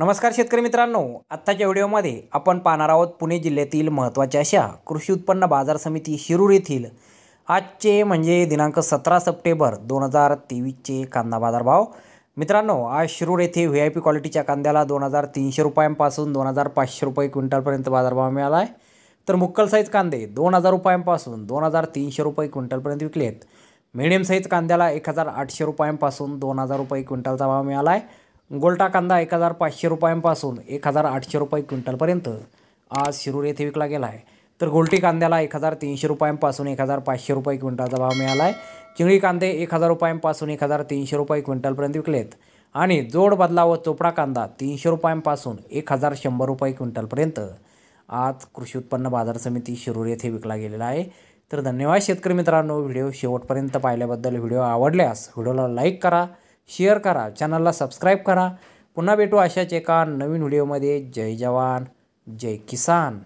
नमस्कार शेतकरी मित्रांनो आत्ताच्या व्हिडिओमध्ये आपण पाहणार आहोत पुणे जिल्ह्यातील महत्त्वाच्या अशा कृषी उत्पन्न बाजार समिती शिरूर येथील आजचे म्हणजे दिनांक सतरा सप्टेंबर दोन हजार तेवीसचे कांदा बाजारभाव मित्रांनो आज शिरूर येथे व्ही आय पी क्वालिटीच्या कांद्याला दोन हजार तीनशे रुपयांपासून दोन हजार पाचशे रुपये क्विंटलपर्यंत बाजारभाव मिळाला आहे तर मुक्कल साईज कांदे दोन हजार रुपयांपासून दोन हजार तीनशे रुपये क्विंटलपर्यंत विकलेत मिडियम साईज कांद्याला एक हजार आठशे रुपयांपासून दोन हजार रुपये क्विंटलचा भाव मिळाला आहे गोलटा कांदा एक हजार पाचशे रुपयांपासून एक हजार आठशे रुपये क्विंटलपर्यंत आज शिरूर येथे विकला गेला आहे तर गोलटी कांद्याला एक हजार तीनशे रुपयांपासून एक हजार पाचशे रुपये क्विंटलचा भाव मिळाला आहे चिंगळी कांदे एक हजार रुपयांपासून एक हजार तीनशे रुपये क्विंटलपर्यंत विकलेत आणि जोड बदला व चोपडा कांदा तीनशे रुपयांपासून एक हजार शंभर रुपये क्विंटलपर्यंत आज कृषी उत्पन्न बाजार समिती शिरूर येथे विकला गेलेला आहे तर धन्यवाद शेतकरी मित्रांनो व्हिडिओ शेवटपर्यंत पाहिल्याबद्दल व्हिडिओ आवडल्यास व्हिडिओला लाईक करा शेअर करा चॅनलला सबस्क्राईब करा पुन्हा भेटू अशाच एका नवीन व्हिडिओमध्ये जय जवान जय किसान